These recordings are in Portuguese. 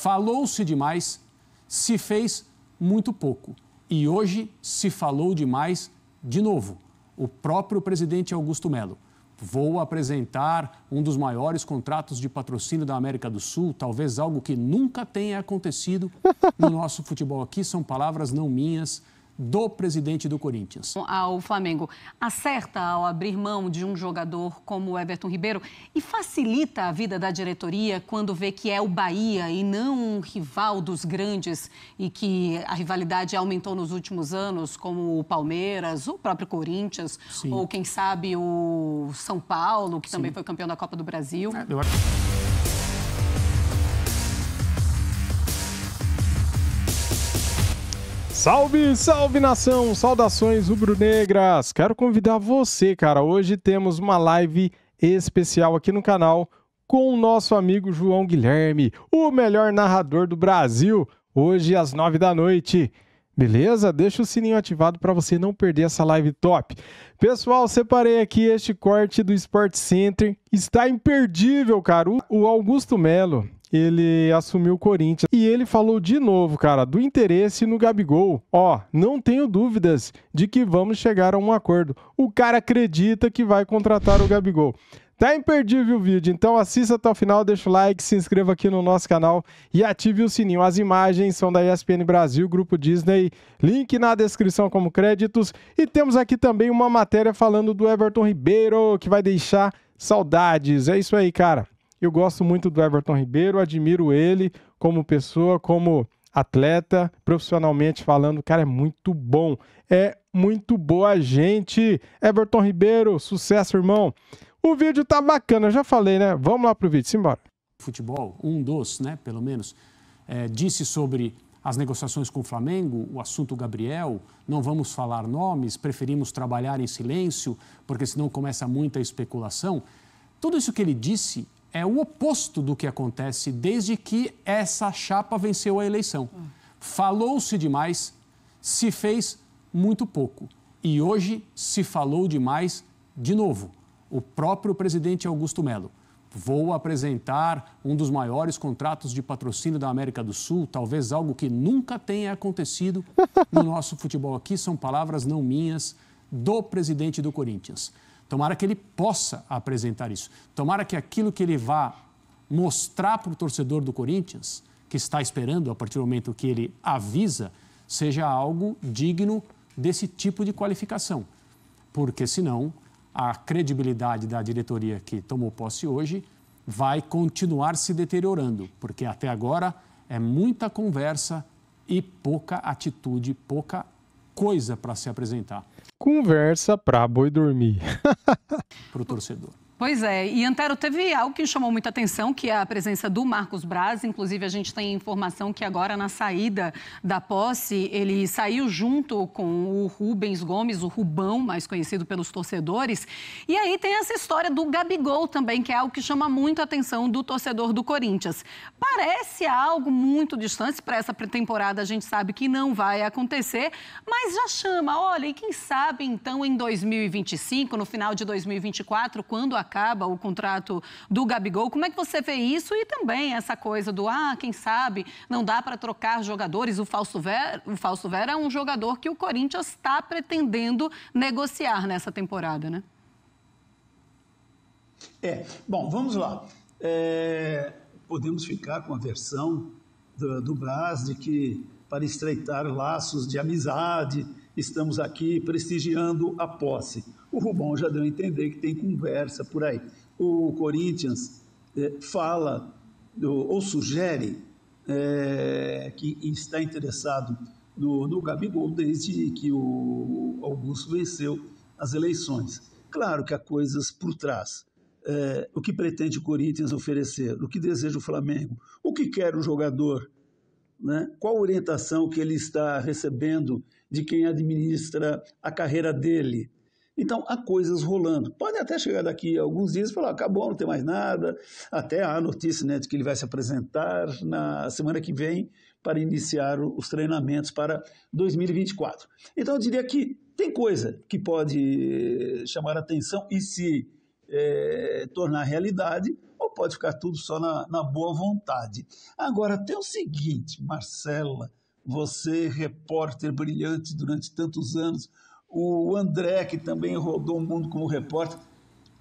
Falou-se demais, se fez muito pouco. E hoje se falou demais de novo. O próprio presidente Augusto Melo. Vou apresentar um dos maiores contratos de patrocínio da América do Sul, talvez algo que nunca tenha acontecido no nosso futebol aqui. São palavras não minhas, do presidente do Corinthians. Ao Flamengo acerta ao abrir mão de um jogador como o Everton Ribeiro e facilita a vida da diretoria quando vê que é o Bahia e não um rival dos grandes e que a rivalidade aumentou nos últimos anos, como o Palmeiras, o próprio Corinthians Sim. ou quem sabe o São Paulo, que Sim. também foi campeão da Copa do Brasil. É, eu acho... Salve, salve nação! Saudações rubro-negras! Quero convidar você, cara. Hoje temos uma live especial aqui no canal com o nosso amigo João Guilherme, o melhor narrador do Brasil, hoje às nove da noite. Beleza? Deixa o sininho ativado para você não perder essa live top. Pessoal, separei aqui este corte do Sport Center. Está imperdível, cara. O Augusto Melo ele assumiu o Corinthians. E ele falou de novo, cara, do interesse no Gabigol. Ó, não tenho dúvidas de que vamos chegar a um acordo. O cara acredita que vai contratar o Gabigol. Tá imperdível o vídeo, então assista até o final, deixa o like, se inscreva aqui no nosso canal e ative o sininho. As imagens são da ESPN Brasil, Grupo Disney, link na descrição como créditos. E temos aqui também uma matéria falando do Everton Ribeiro, que vai deixar saudades. É isso aí, cara. Eu gosto muito do Everton Ribeiro, admiro ele como pessoa, como atleta, profissionalmente falando, o cara é muito bom, é muito boa gente. Everton Ribeiro, sucesso, irmão. O vídeo tá bacana, já falei, né? Vamos lá pro vídeo, simbora. Futebol, um dos, né, pelo menos, é, disse sobre as negociações com o Flamengo, o assunto Gabriel, não vamos falar nomes, preferimos trabalhar em silêncio, porque senão começa muita especulação. Tudo isso que ele disse é o oposto do que acontece desde que essa chapa venceu a eleição. Falou-se demais, se fez muito pouco. E hoje se falou demais de novo. O próprio presidente Augusto Melo. Vou apresentar um dos maiores contratos de patrocínio da América do Sul, talvez algo que nunca tenha acontecido no nosso futebol aqui. São palavras não minhas do presidente do Corinthians. Tomara que ele possa apresentar isso. Tomara que aquilo que ele vá mostrar para o torcedor do Corinthians, que está esperando a partir do momento que ele avisa, seja algo digno desse tipo de qualificação. Porque senão a credibilidade da diretoria que tomou posse hoje vai continuar se deteriorando, porque até agora é muita conversa e pouca atitude, pouca coisa para se apresentar. Conversa para boi dormir. para o torcedor. Pois é, e Antero, teve algo que chamou muita atenção, que é a presença do Marcos Braz. Inclusive, a gente tem informação que agora, na saída da posse, ele saiu junto com o Rubens Gomes, o Rubão, mais conhecido pelos torcedores. E aí tem essa história do Gabigol também, que é algo que chama muito a atenção do torcedor do Corinthians. Parece algo muito distante para essa pré temporada, a gente sabe que não vai acontecer, mas já chama, olha, e quem sabe então em 2025, no final de 2024, quando a acaba o contrato do Gabigol. Como é que você vê isso? E também essa coisa do, ah, quem sabe, não dá para trocar jogadores. O Falso, Vera, o Fausto Vera é um jogador que o Corinthians está pretendendo negociar nessa temporada, né? É, bom, vamos lá. É, podemos ficar com a versão do, do Brás de que para estreitar laços de amizade, estamos aqui prestigiando a posse. O Rubão já deu a entender que tem conversa por aí. O Corinthians é, fala ou, ou sugere é, que está interessado no, no Gabigol desde que o Augusto venceu as eleições. Claro que há coisas por trás. É, o que pretende o Corinthians oferecer, o que deseja o Flamengo, o que quer o jogador, né? qual orientação que ele está recebendo de quem administra a carreira dele. Então há coisas rolando. Pode até chegar daqui a alguns dias e falar: acabou, não tem mais nada. Até há notícia né, de que ele vai se apresentar na semana que vem para iniciar os treinamentos para 2024. Então eu diria que tem coisa que pode eh, chamar atenção e se é, tornar realidade, ou pode ficar tudo só na, na boa vontade. Agora, até o seguinte, Marcela, você, repórter brilhante durante tantos anos, o André, que também rodou o mundo como repórter.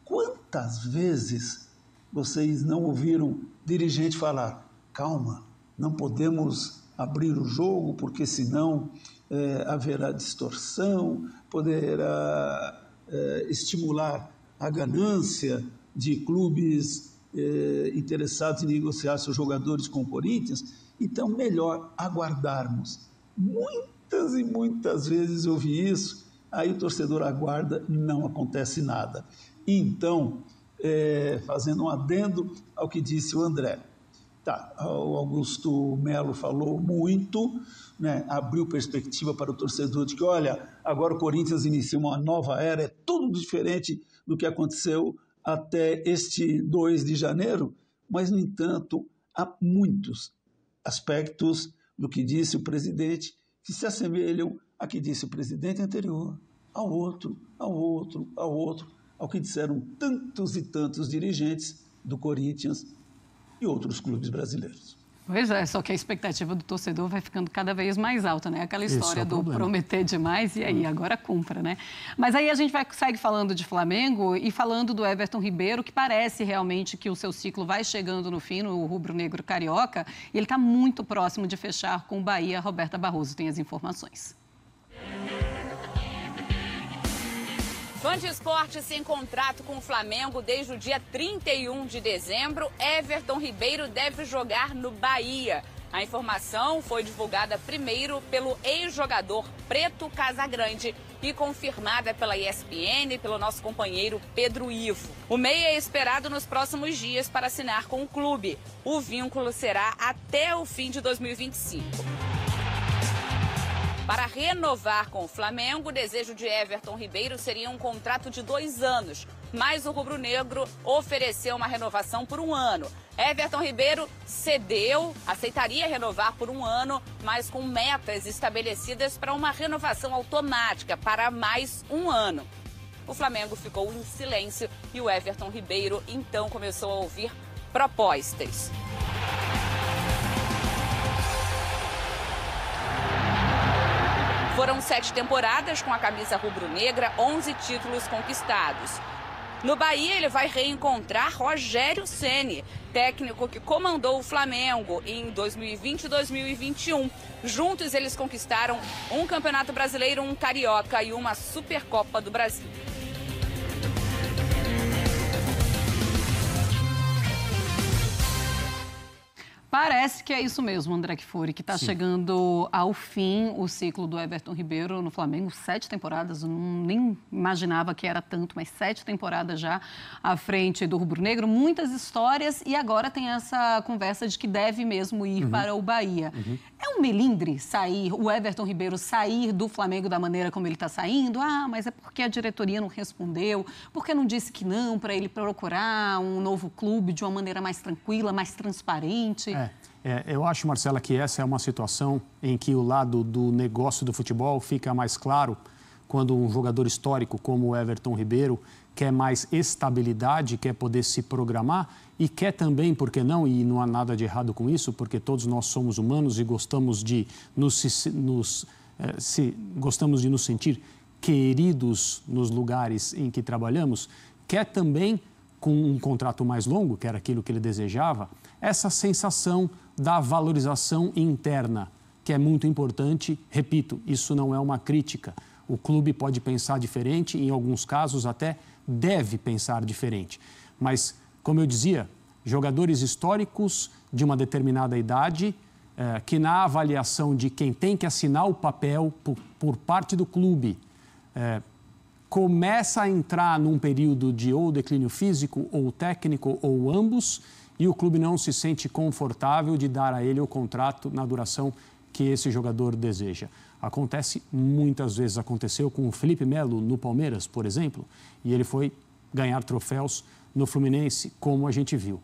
Quantas vezes vocês não ouviram dirigente falar: calma, não podemos abrir o jogo, porque senão é, haverá distorção, poderá é, estimular a ganância de clubes é, interessados em negociar seus jogadores com o Corinthians. Então, melhor aguardarmos. Muitas e muitas vezes ouvi isso Aí o torcedor aguarda, não acontece nada. Então, é, fazendo um adendo ao que disse o André. Tá, o Augusto Melo falou muito, né, abriu perspectiva para o torcedor de que, olha, agora o Corinthians inicia uma nova era, é tudo diferente do que aconteceu até este 2 de janeiro, mas, no entanto, há muitos aspectos do que disse o presidente que se assemelham a que disse o presidente anterior, ao outro, ao outro, ao outro, ao que disseram tantos e tantos dirigentes do Corinthians e outros clubes brasileiros. Pois é, só que a expectativa do torcedor vai ficando cada vez mais alta, né? Aquela é história é do prometer demais e aí é. agora cumpra, né? Mas aí a gente vai segue falando de Flamengo e falando do Everton Ribeiro, que parece realmente que o seu ciclo vai chegando no fim no rubro-negro carioca, e ele está muito próximo de fechar com o Bahia. Roberta Barroso tem as informações. Band Esporte sem contrato com o Flamengo desde o dia 31 de dezembro. Everton Ribeiro deve jogar no Bahia. A informação foi divulgada primeiro pelo ex-jogador Preto Casagrande e confirmada pela ESPN e pelo nosso companheiro Pedro Ivo. O meia é esperado nos próximos dias para assinar com o clube. O vínculo será até o fim de 2025. Para renovar com o Flamengo, o desejo de Everton Ribeiro seria um contrato de dois anos, mas o Rubro Negro ofereceu uma renovação por um ano. Everton Ribeiro cedeu, aceitaria renovar por um ano, mas com metas estabelecidas para uma renovação automática para mais um ano. O Flamengo ficou em silêncio e o Everton Ribeiro então começou a ouvir propostas. Foram sete temporadas com a camisa rubro-negra, 11 títulos conquistados. No Bahia, ele vai reencontrar Rogério Ceni, técnico que comandou o Flamengo em 2020 e 2021. Juntos, eles conquistaram um Campeonato Brasileiro, um Carioca e uma Supercopa do Brasil. Parece que é isso mesmo, André Kfouri, que está chegando ao fim o ciclo do Everton Ribeiro no Flamengo. Sete temporadas, não, nem imaginava que era tanto, mas sete temporadas já à frente do Rubro Negro. Muitas histórias e agora tem essa conversa de que deve mesmo ir uhum. para o Bahia. Uhum. É um melindre sair, o Everton Ribeiro sair do Flamengo da maneira como ele está saindo? Ah, mas é porque a diretoria não respondeu, porque não disse que não para ele procurar um novo clube de uma maneira mais tranquila, mais transparente? É, é, eu acho, Marcela, que essa é uma situação em que o lado do negócio do futebol fica mais claro quando um jogador histórico como o Everton Ribeiro quer mais estabilidade, quer poder se programar e quer também, por que não, e não há nada de errado com isso, porque todos nós somos humanos e gostamos de nos, nos eh, se, gostamos de nos sentir queridos nos lugares em que trabalhamos, quer também, com um contrato mais longo, que era aquilo que ele desejava, essa sensação da valorização interna, que é muito importante. Repito, isso não é uma crítica, o clube pode pensar diferente em alguns casos, até deve pensar diferente. Mas, como eu dizia, jogadores históricos de uma determinada idade, eh, que na avaliação de quem tem que assinar o papel por, por parte do clube, eh, começa a entrar num período de ou declínio físico, ou técnico, ou ambos, e o clube não se sente confortável de dar a ele o contrato na duração que esse jogador deseja. Acontece muitas vezes, aconteceu com o Felipe Melo no Palmeiras, por exemplo, e ele foi ganhar troféus no Fluminense, como a gente viu.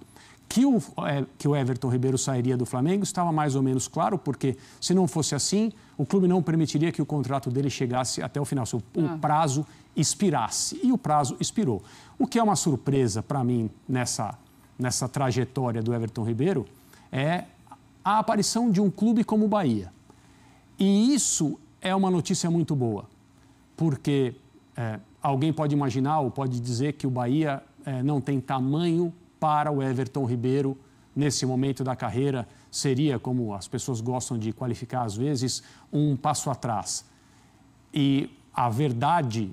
Que o, é, que o Everton Ribeiro sairia do Flamengo estava mais ou menos claro, porque se não fosse assim, o clube não permitiria que o contrato dele chegasse até o final, se o, ah. o prazo expirasse. E o prazo expirou. O que é uma surpresa para mim nessa, nessa trajetória do Everton Ribeiro é a aparição de um clube como o Bahia. E isso é uma notícia muito boa, porque é, alguém pode imaginar ou pode dizer que o Bahia é, não tem tamanho para o Everton Ribeiro nesse momento da carreira. Seria, como as pessoas gostam de qualificar às vezes, um passo atrás. E a verdade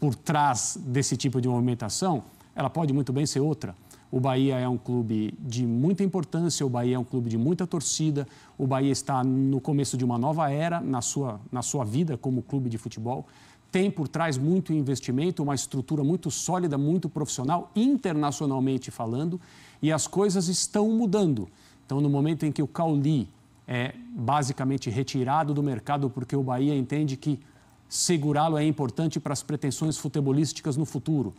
por trás desse tipo de movimentação, ela pode muito bem ser outra. O Bahia é um clube de muita importância, o Bahia é um clube de muita torcida, o Bahia está no começo de uma nova era na sua, na sua vida como clube de futebol. Tem por trás muito investimento, uma estrutura muito sólida, muito profissional, internacionalmente falando, e as coisas estão mudando. Então, no momento em que o Cauli é basicamente retirado do mercado, porque o Bahia entende que segurá-lo é importante para as pretensões futebolísticas no futuro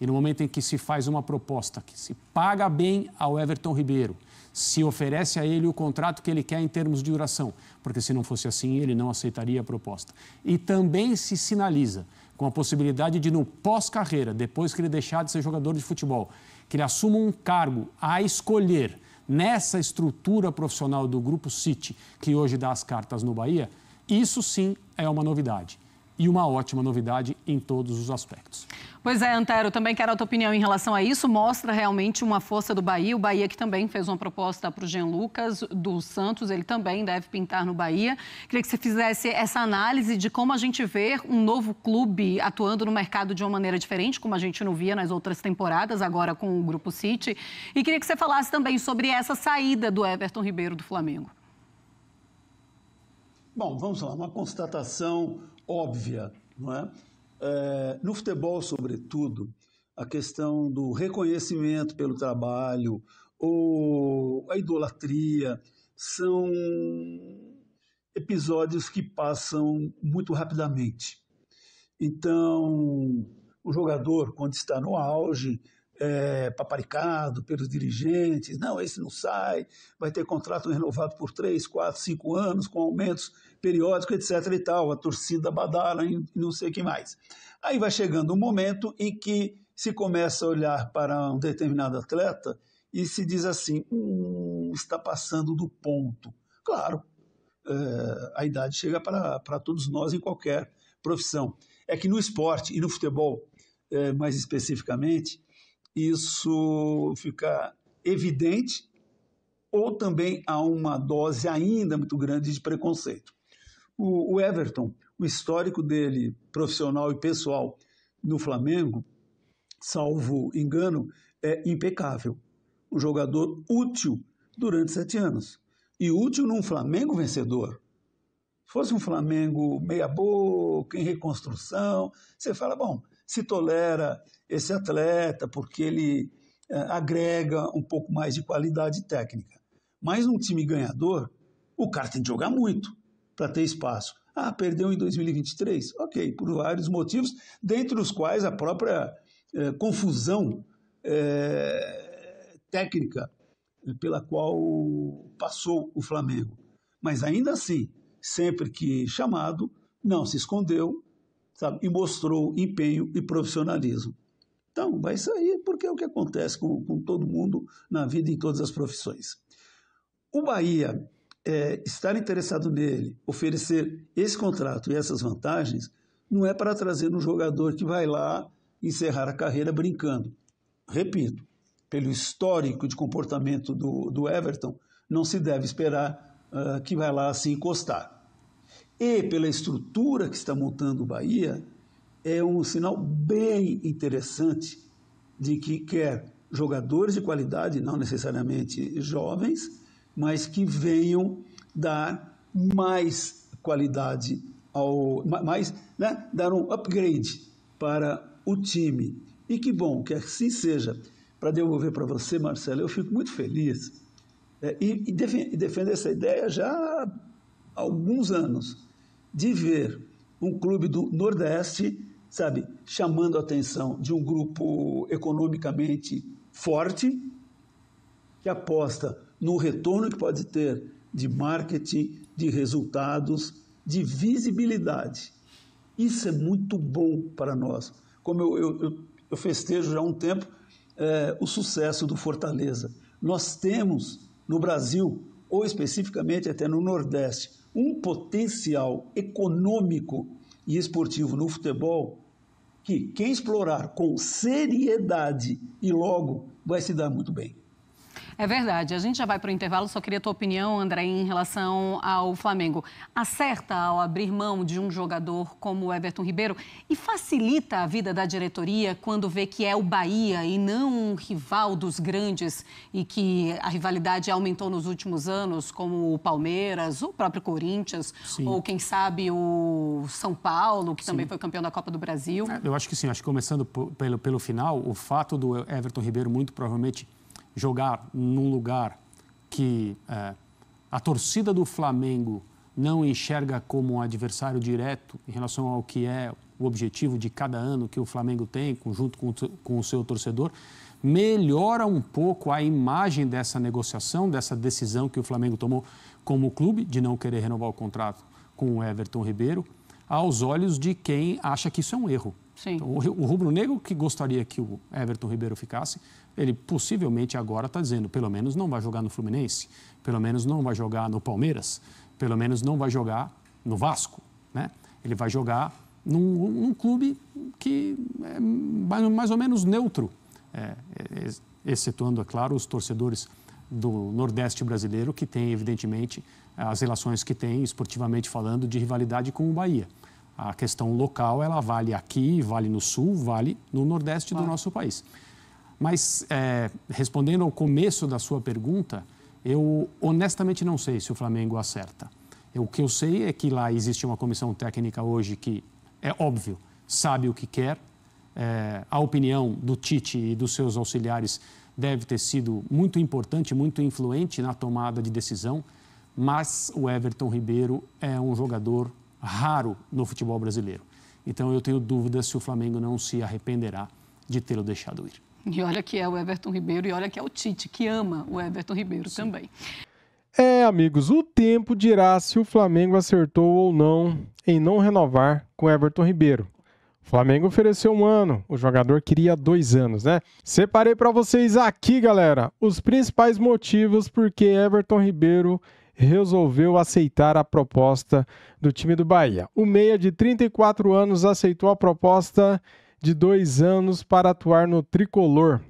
e no momento em que se faz uma proposta que se paga bem ao Everton Ribeiro, se oferece a ele o contrato que ele quer em termos de duração, porque se não fosse assim, ele não aceitaria a proposta. E também se sinaliza com a possibilidade de, no pós-carreira, depois que ele deixar de ser jogador de futebol, que ele assuma um cargo a escolher nessa estrutura profissional do Grupo City, que hoje dá as cartas no Bahia, isso sim é uma novidade e uma ótima novidade em todos os aspectos. Pois é, Antero, também quero a tua opinião em relação a isso. Mostra realmente uma força do Bahia. O Bahia que também fez uma proposta para o Jean Lucas do Santos, ele também deve pintar no Bahia. Queria que você fizesse essa análise de como a gente vê um novo clube atuando no mercado de uma maneira diferente, como a gente não via nas outras temporadas, agora com o Grupo City. E queria que você falasse também sobre essa saída do Everton Ribeiro do Flamengo. Bom, vamos lá, uma constatação óbvia. Não é? É, no futebol, sobretudo, a questão do reconhecimento pelo trabalho ou a idolatria são episódios que passam muito rapidamente. Então, o jogador, quando está no auge, é, paparicado pelos dirigentes, não, esse não sai, vai ter contrato renovado por três, quatro, cinco anos, com aumentos periódicos, etc. e tal, a torcida badala e não sei o que mais. Aí vai chegando um momento em que se começa a olhar para um determinado atleta e se diz assim: hum, está passando do ponto. Claro, é, a idade chega para, todos nós em qualquer profissão. É que no esporte e no futebol, é, mais especificamente, isso fica evidente, ou também há uma dose ainda muito grande de preconceito. O, o Everton, o histórico dele, profissional e pessoal, no Flamengo, salvo engano, é impecável. Um jogador útil durante sete anos. E útil num Flamengo vencedor. Se fosse um Flamengo meia-boca, em reconstrução, você fala, bom, se tolera esse atleta porque ele é, agrega um pouco mais de qualidade técnica. Mas num time ganhador, o cara tem que jogar muito para ter espaço. Ah, perdeu em 2023? Ok, por vários motivos, dentre os quais a própria é, confusão é, técnica pela qual passou o Flamengo. Mas ainda assim, sempre que chamado, não se escondeu sabe? E mostrou empenho e profissionalismo. Então, vai sair porque é o que acontece com, com todo mundo na vida, em todas as profissões. O Bahia é, estar interessado nele, oferecer esse contrato e essas vantagens, não é para trazer um jogador que vai lá encerrar a carreira brincando. Repito, pelo histórico de comportamento do, do Everton, não se deve esperar uh, que vai lá se encostar e pela estrutura que está montando o Bahia, é um sinal bem interessante de que quer jogadores de qualidade, não necessariamente jovens, mas que venham dar mais qualidade ao mais, né, dar um upgrade para o time. E que bom que assim seja. Para devolver para você, Marcelo, eu fico muito feliz. É, e, e defendo essa ideia já há alguns anos de ver um clube do Nordeste, sabe, chamando a atenção de um grupo economicamente forte, que aposta no retorno que pode ter de marketing, de resultados, de visibilidade. Isso é muito bom para nós. Como eu, eu, eu festejo já há um tempo é, o sucesso do Fortaleza. Nós temos no Brasil, ou especificamente até no Nordeste, um potencial econômico e esportivo no futebol que quem explorar com seriedade e logo vai se dar muito bem. É verdade. A gente já vai para o intervalo, só queria a tua opinião, André, em relação ao Flamengo. Acerta ao abrir mão de um jogador como o Everton Ribeiro e facilita a vida da diretoria quando vê que é o Bahia e não um rival dos grandes e que a rivalidade aumentou nos últimos anos, como o Palmeiras, o próprio Corinthians, sim. ou quem sabe o São Paulo, que também foi campeão da Copa do Brasil. É, eu acho que sim, acho que começando pelo, pelo final, o fato do Everton Ribeiro muito provavelmente jogar num lugar que é, a torcida do Flamengo não enxerga como um adversário direto em relação ao que é o objetivo de cada ano que o Flamengo tem, junto com, com o seu torcedor, melhora um pouco a imagem dessa negociação, dessa decisão que o Flamengo tomou como clube de não querer renovar o contrato com o Everton Ribeiro, aos olhos de quem acha que isso é um erro. Então, o rubro-negro que gostaria que o Everton Ribeiro ficasse ele possivelmente agora está dizendo, pelo menos não vai jogar no Fluminense, pelo menos não vai jogar no Palmeiras, pelo menos não vai jogar no Vasco, né? Ele vai jogar num, num clube que é mais ou menos neutro, é, é excetuando, é claro, os torcedores do Nordeste brasileiro, que tem, evidentemente, as relações que tem, esportivamente falando, de rivalidade com o Bahia. A questão local, ela vale aqui, vale no Sul, vale no Nordeste claro. do nosso país. Mas, é, respondendo ao começo da sua pergunta, eu honestamente não sei se o Flamengo acerta. Eu, o que eu sei é que lá existe uma comissão técnica hoje que, é óbvio, sabe o que quer. É, a opinião do Tite e dos seus auxiliares deve ter sido muito importante, muito influente na tomada de decisão. Mas o Everton Ribeiro é um jogador raro no futebol brasileiro. Então eu tenho dúvidas se o Flamengo não se arrependerá de tê-lo deixado ir. E olha que é o Everton Ribeiro e olha que é o Tite, que ama o Everton Ribeiro Sim. também. É, amigos, o tempo dirá se o Flamengo acertou ou não em não renovar com Everton Ribeiro. O Flamengo ofereceu um ano, o jogador queria dois anos, né? Separei para vocês aqui, galera, os principais motivos porque Everton Ribeiro resolveu aceitar a proposta do time do Bahia. O meia de 34 anos aceitou a proposta de dois anos para atuar no tricolor.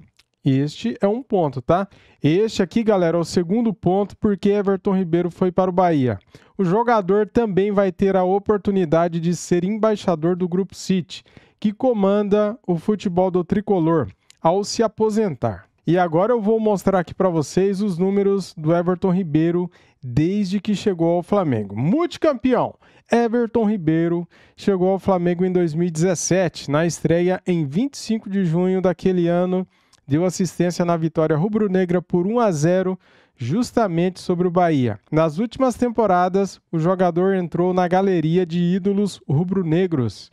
Este é um ponto, tá? Este aqui, galera, é o segundo ponto porque Everton Ribeiro foi para o Bahia. O jogador também vai ter a oportunidade de ser embaixador do Grupo City, que comanda o futebol do tricolor, ao se aposentar. E agora eu vou mostrar aqui para vocês os números do Everton Ribeiro desde que chegou ao Flamengo. Multicampeão, Everton Ribeiro chegou ao Flamengo em 2017, na estreia em 25 de junho daquele ano, deu assistência na vitória rubro-negra por 1 a 0, justamente sobre o Bahia. Nas últimas temporadas, o jogador entrou na galeria de ídolos rubro-negros.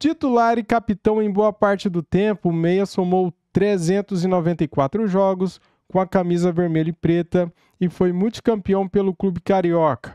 Titular e capitão em boa parte do tempo, o meia somou 394 jogos com a camisa vermelha e preta e foi multicampeão pelo clube carioca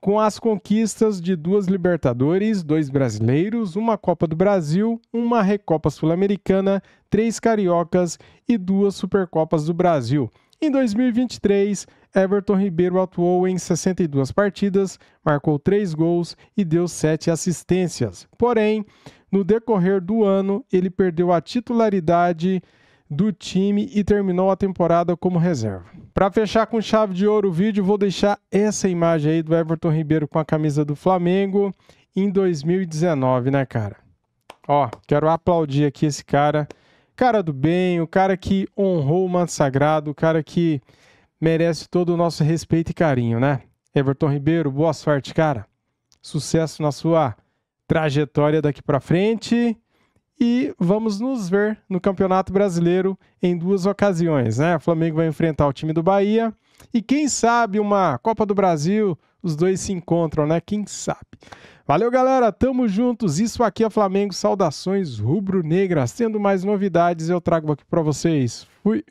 com as conquistas de duas Libertadores, dois brasileiros, uma Copa do Brasil, uma Recopa Sul-Americana, três Cariocas e duas Supercopas do Brasil. Em 2023, Everton Ribeiro atuou em 62 partidas, marcou três gols e deu sete assistências. Porém, no decorrer do ano, ele perdeu a titularidade do time e terminou a temporada como reserva. Para fechar com chave de ouro o vídeo, vou deixar essa imagem aí do Everton Ribeiro com a camisa do Flamengo em 2019, né, cara? Ó, quero aplaudir aqui esse cara, cara do bem, o cara que honrou o manto sagrado, o cara que merece todo o nosso respeito e carinho, né? Everton Ribeiro, boa sorte, cara. Sucesso na sua trajetória daqui para frente. E vamos nos ver no Campeonato Brasileiro em duas ocasiões, né? O Flamengo vai enfrentar o time do Bahia e quem sabe uma Copa do Brasil, os dois se encontram, né? Quem sabe. Valeu, galera, tamo juntos. Isso aqui é Flamengo, saudações rubro-negras. Tendo mais novidades, eu trago aqui para vocês. Fui.